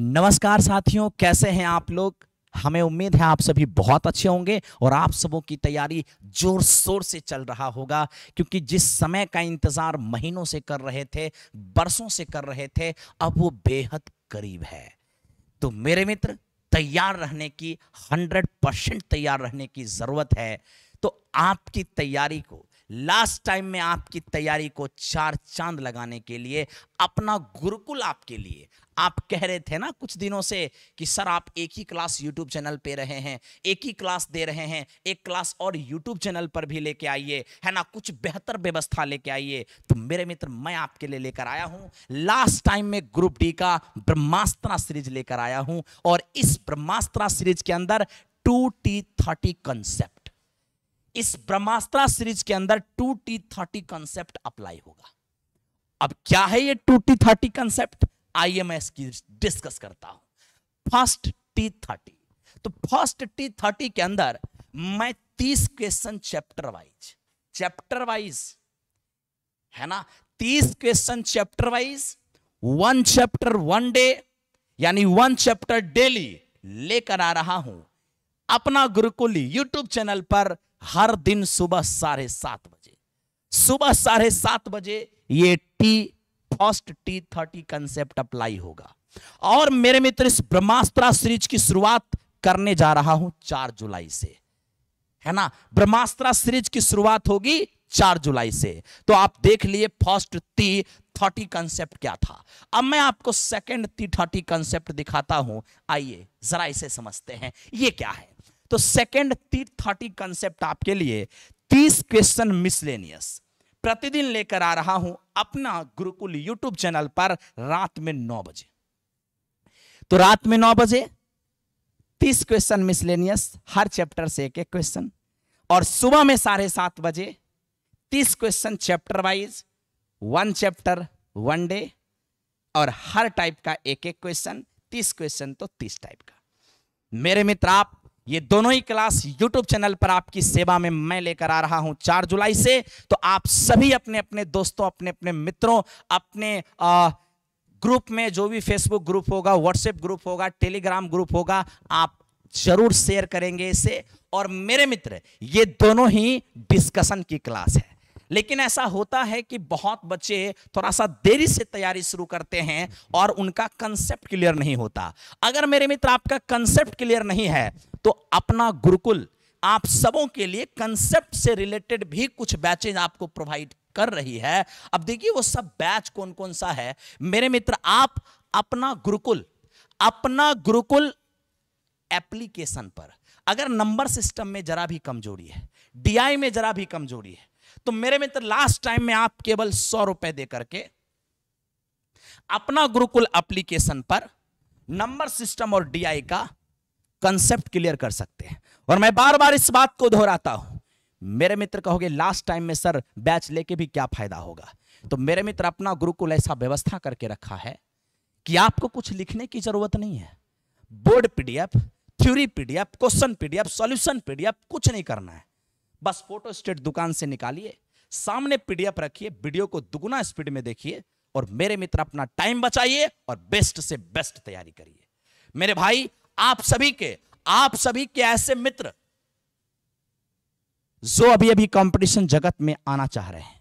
नमस्कार साथियों कैसे हैं आप लोग हमें उम्मीद है आप सभी बहुत अच्छे होंगे और आप सबों की तैयारी जोर शोर से चल रहा होगा क्योंकि जिस समय का इंतज़ार महीनों से कर रहे थे बरसों से कर रहे थे अब वो बेहद करीब है तो मेरे मित्र तैयार रहने की 100 परसेंट तैयार रहने की ज़रूरत है तो आपकी तैयारी को लास्ट टाइम में आपकी तैयारी को चार चांद लगाने के लिए अपना गुरुकुल आपके लिए आप कह रहे थे ना कुछ दिनों से कि सर आप एक ही क्लास यूट्यूब चैनल पे रहे हैं एक ही क्लास दे रहे हैं एक क्लास और यूट्यूब चैनल पर भी लेके आइए है ना कुछ बेहतर व्यवस्था लेके आइए तो मेरे मित्र मैं आपके लिए लेकर आया हूं लास्ट टाइम में ग्रुप डी का ब्रह्मास्त्रा सीरीज लेकर आया हूं और इस ब्रह्मास्त्रा सीरीज के अंदर टू टी थर्टी कंसेप्ट इस ब्रह्मास्त्रा सीरीज के अंदर two T thirty concept apply होगा अब क्या है ये टू टी थर्टी कंसेप्ट आइए मैं इसकी डिस्कस करता हूं फर्स्ट टी थर्टी तो फर्स्ट टी थर्टी के अंदर मैं तीस question chapter wise chapter wise है ना तीस question chapter wise one chapter one day यानी वन चैप्टर डेली लेकर आ रहा हूं अपना गुरुकुल यूट्यूब चैनल पर हर दिन सुबह साढ़े सात बजे सुबह साढ़े सात बजे ये T first T thirty concept apply होगा और मेरे मित्र इस ब्रह्मास्त्रा सीरीज की शुरुआत करने जा रहा हूं चार जुलाई से है ना ब्रह्मास्त्रा सीरीज की शुरुआत होगी चार जुलाई से तो आप देख लिए फर्स्ट टी थर्टी कंसेप्ट क्या था अब मैं आपको सेकंड टी थर्टी कंसेप्ट दिखाता हूं आइए जरा इसे समझते हैं ये क्या है तो सेकेंड थर्टी कंसेप्ट आपके लिए तीस क्वेश्चन मिसलेनियस प्रतिदिन लेकर आ रहा हूं अपना गुरुकुल यूट्यूब चैनल पर रात में नौ बजे तो रात में नौ बजे तीस क्वेश्चन मिसलेनियस हर चैप्टर से एक एक क्वेश्चन और सुबह में साढ़े सात बजे तीस question chapter wise one chapter one day और हर टाइप का एक एक क्वेश्चन तीस क्वेश्चन तो तीस टाइप का मेरे मित्र आप ये दोनों ही क्लास यूट्यूब चैनल पर आपकी सेवा में मैं लेकर आ रहा हूं चार जुलाई से तो आप सभी अपने अपने दोस्तों अपने अपने मित्रों अपने आ, ग्रुप में जो भी फेसबुक ग्रुप होगा व्हाट्सएप ग्रुप होगा टेलीग्राम ग्रुप होगा आप जरूर शेयर करेंगे इसे और मेरे मित्र ये दोनों ही डिस्कशन की क्लास है लेकिन ऐसा होता है कि बहुत बच्चे थोड़ा सा देरी से तैयारी शुरू करते हैं और उनका कंसेप्ट क्लियर नहीं होता अगर मेरे मित्र आपका कंसेप्ट क्लियर नहीं है तो अपना गुरुकुल आप सबों के लिए कंसेप्ट से रिलेटेड भी कुछ बैचेज आपको प्रोवाइड कर रही है अब देखिए वो सब बैच कौन कौन सा है मेरे मित्र आप अपना गुरुकुल अपना गुरुकुल एप्लीकेशन पर अगर नंबर सिस्टम में जरा भी कमजोरी है डीआई में जरा भी कमजोरी है तो मेरे मित्र लास्ट टाइम में आप केवल सौ रुपए देकर के अपना गुरुकुल एप्लीकेशन पर नंबर सिस्टम और डीआई का कंसेप्ट क्लियर कर सकते हैं और मैं बार बार इस बात को दोहराता हूं मेरे मित्र कहोगे लास्ट टाइम में सर बैच लेके भी क्या फायदा होगा तो मेरे मित्र अपना गुरुकुल ऐसा व्यवस्था करके रखा है कि आपको कुछ लिखने की जरूरत नहीं है board PDF theory PDF question PDF solution PDF कुछ नहीं करना है बस फोटो स्टेट दुकान से निकालिए सामने पीडीएफ रखिए वीडियो को दुगुना स्पीड में देखिए और मेरे मित्र अपना टाइम बचाइए और बेस्ट से बेस्ट तैयारी करिए मेरे भाई आप सभी के आप सभी के ऐसे मित्र जो अभी अभी कंपटीशन जगत में आना चाह रहे हैं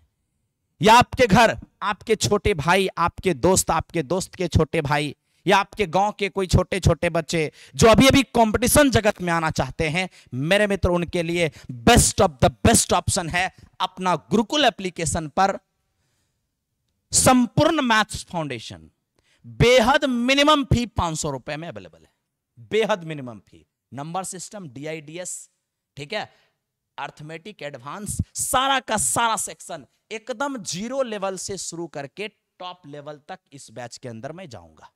या आपके घर आपके छोटे भाई आपके दोस्त आपके दोस्त के छोटे भाई या आपके गांव के कोई छोटे छोटे बच्चे जो अभी अभी कंपटीशन जगत में आना चाहते हैं मेरे मित्र उनके लिए best of the best option है अपना गुरुकुल एप्लीकेशन पर संपूर्ण मैथ्स फाउंडेशन बेहद मिनिमम फी पांच सौ रुपए में अवेलेबल है बेहद minimum fee number system DI DS ठीक है अर्थमेटिक एडवांस सारा का सारा सेक्शन एकदम जीरो लेवल से शुरू करके टॉप लेवल तक इस बैच के अंदर मैं जाऊंगा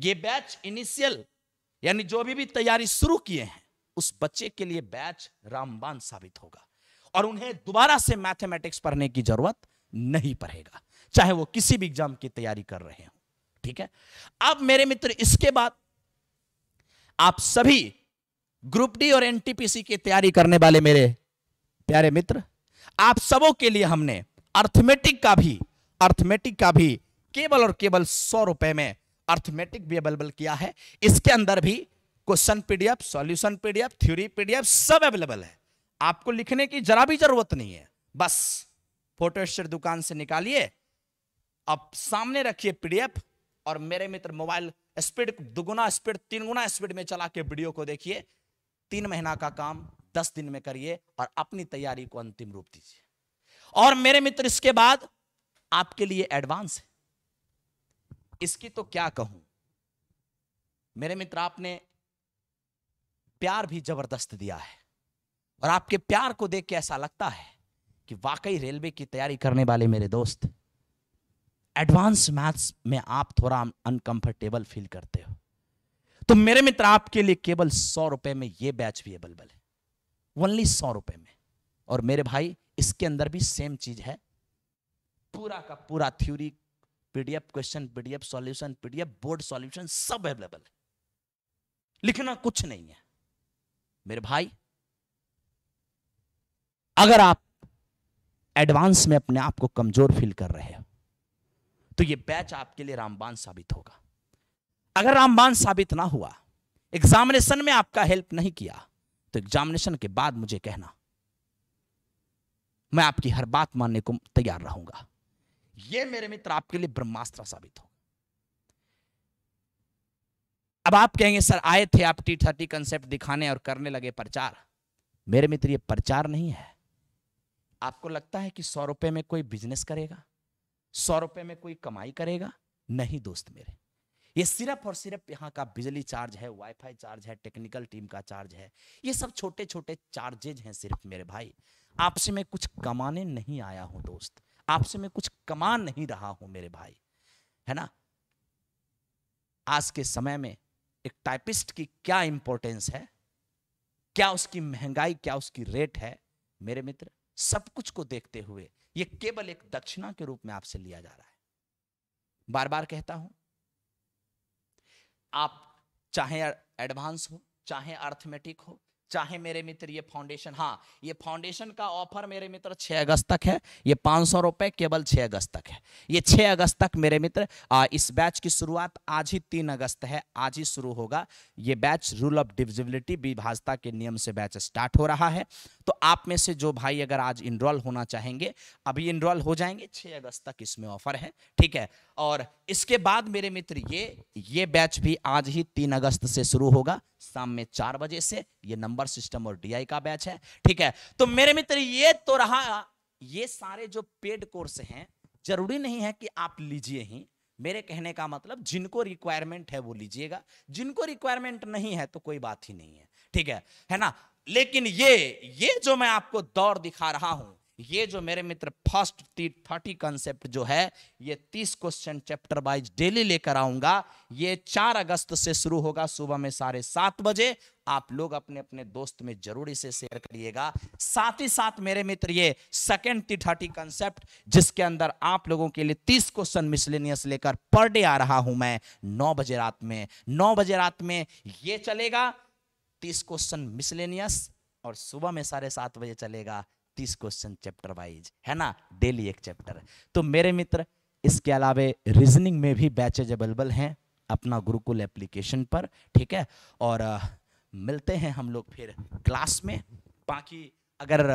ये बैच इनिशियल यानी जो भी भी तैयारी शुरू किए हैं उस बच्चे के लिए बैच रामबान साबित होगा और उन्हें दोबारा से मैथमेटिक्स पढ़ने की जरूरत नहीं पड़ेगा चाहे वो किसी भी एग्जाम की तैयारी कर रहे हो ठीक है अब मेरे मित्र इसके बाद आप सभी ग्रुप डी और एनटीपीसी की तैयारी करने वाले मेरे प्यारे मित्र आप सबों के लिए हमने अर्थमेटिक का भी अर्थमेटिक का भी केवल और केवल सौ रुपए में अर्थमेटिक भी अवेलेबल किया है इसके अंदर भी question PDF solution PDF theory PDF सब अवेलेबल है आपको लिखने की जरा भी जरूरत नहीं है बस फोटो दुकान से निकालिए अब सामने रखिए पीडीएफ और मेरे मित्र मोबाइल स्पीड दुगुना स्पीड तीन गुना स्पीड में चला के वीडियो को देखिए तीन महीना का काम दस दिन में करिए और अपनी तैयारी को अंतिम रूप दीजिए और मेरे मित्र इसके बाद आपके लिए एडवांस है इसकी तो क्या कहूं मेरे मित्र आपने प्यार भी जबरदस्त दिया है और आपके प्यार को देख के ऐसा लगता है कि वाकई रेलवे की तैयारी करने वाले मेरे दोस्त एडवांस मैथ्स में आप थोड़ा अनकंफर्टेबल फील करते हो तो मेरे मित्र आपके लिए केवल सौ रुपए में यह बैच भी अवेलेबल है ओनली सौ रुपए में और मेरे भाई इसके अंदर भी सेम चीज है पूरा का पूरा theory PDF question PDF solution PDF board solution सब अवेलेबल है लिखना कुछ नहीं है मेरे भाई अगर आप एडवांस में अपने आप को कमजोर फील कर रहे हो तो ये बैच आपके लिए रामबान साबित होगा अगर रामबान साबित ना हुआ एग्जामिनेशन में आपका हेल्प नहीं किया तो एग्जामिनेशन के बाद मुझे कहना मैं आपकी हर बात मानने को तैयार रहूंगा यह मेरे मित्र आपके लिए ब्रह्मास्त्र साबित हो अब आप कहेंगे सर आए थे आप टी थर्टी कंसेप्ट दिखाने और करने लगे प्रचार मेरे मित्र ये प्रचार नहीं है आपको लगता है कि सौ रुपए में कोई बिजनेस करेगा सौ रुपए में कोई कमाई करेगा नहीं दोस्त मेरे ये सिर्फ और सिर्फ यहाँ का बिजली चार्ज है वाईफाई चार्ज है टेक्निकल टीम का चार्ज है ये सब छोटे छोटे चार्जेज हैं सिर्फ मेरे भाई आपसे मैं कुछ कमाने नहीं आया हूं दोस्त आपसे मैं कुछ कमा नहीं रहा हूं मेरे भाई है ना आज के समय में एक टाइपिस्ट की क्या इंपॉर्टेंस है क्या उसकी महंगाई क्या उसकी रेट है मेरे मित्र सब कुछ को देखते हुए ये केवल एक दक्षिणा के रूप में आपसे लिया जा रहा है बार बार कहता हूं आप चाहे एडवांस हो चाहे अर्थमेटिक हो चाहे मेरे मित्र ये फाउंडेशन हाँ ये फाउंडेशन का ऑफर मेरे मित्र 6 अगस्त तक है ये पांच सौ रुपए केवल 6 अगस्त तक है ये 6 अगस्त तक मेरे मित्र आ, इस बैच की शुरुआत आज ही 3 अगस्त है आज ही शुरू होगा ये बैच रूल ऑफ डिविजिबिलिटी विभाजता के नियम से बैच स्टार्ट हो रहा है तो आप में से जो भाई अगर आज इनरोल होना चाहेंगे अभी इनरोल हो जाएंगे 6 अगस्त तक इसमें ऑफर है ठीक है और इसके बाद मेरे मित्र ये ये बैच भी आज ही तीन अगस्त से शुरू होगा शाम में चार बजे से ये नंबर सिस्टम और डीआई का बैच है ठीक है तो मेरे मित्र ये तो रहा ये सारे जो पेड कोर्स हैं जरूरी नहीं है कि आप लीजिए ही मेरे कहने का मतलब जिनको रिक्वायरमेंट है वो लीजिएगा जिनको रिक्वायरमेंट नहीं है तो कोई बात ही नहीं है ठीक है है ना लेकिन ये ये जो मैं आपको दौर दिखा रहा हूं ये जो मेरे मित्र फर्स्ट थर्टी कंसेप्ट जो है ये तीस क्वेश्चन चैप्टर वाइज डेली लेकर आऊंगा ये चार अगस्त से शुरू होगा सुबह में साढ़े सात बजे आप लोग अपने अपने दोस्त में जरूरी से शेयर करिएगा साथ ही साथ मेरे मित्र ये सेकेंड टी थर्टी कंसेप्ट जिसके अंदर आप लोगों के लिए तीस क्वेश्चन मिसलेनियस लेकर पर डे आ रहा हूं मैं नौ बजे रात में नौ बजे रात में ये चलेगा तीस क्वेश्चन मिसलेनियस और सुबह में साढ़े सात बजे चलेगा तीस क्वेश्चन चैप्टर वाइज है ना डेली एक चैप्टर तो मेरे मित्र इसके अलावे रीजनिंग में भी बैचेज अवेलेबल हैं अपना गुरुकुल एप्लीकेशन पर ठीक है और आ, मिलते हैं हम लोग फिर क्लास में बाकी अगर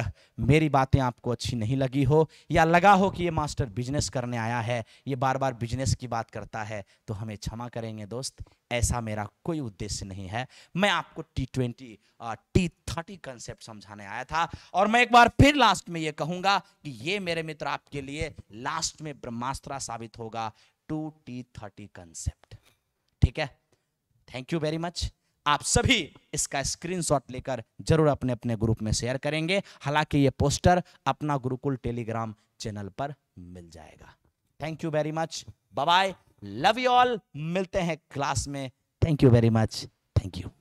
मेरी बातें आपको अच्छी नहीं लगी हो या लगा हो कि ये मास्टर बिजनेस करने आया है ये बार बार बिजनेस की बात करता है तो हमें क्षमा करेंगे दोस्त ऐसा मेरा कोई उद्देश्य नहीं है मैं आपको T twenty T thirty concept समझाने आया था और मैं एक बार फिर लास्ट में ये कहूँगा कि ये मेरे मित्र आपके लिए लास्ट में ब्रह्मास्त्रा साबित होगा टू टी थर्टी कंसेप्ट ठीक है थैंक यू वेरी मच आप सभी इसका स्क्रीनशॉट लेकर जरूर अपने अपने ग्रुप में शेयर करेंगे हालांकि ये पोस्टर अपना गुरुकुल टेलीग्राम चैनल पर मिल जाएगा thank you very much bye love you all मिलते हैं क्लास में thank you very much thank you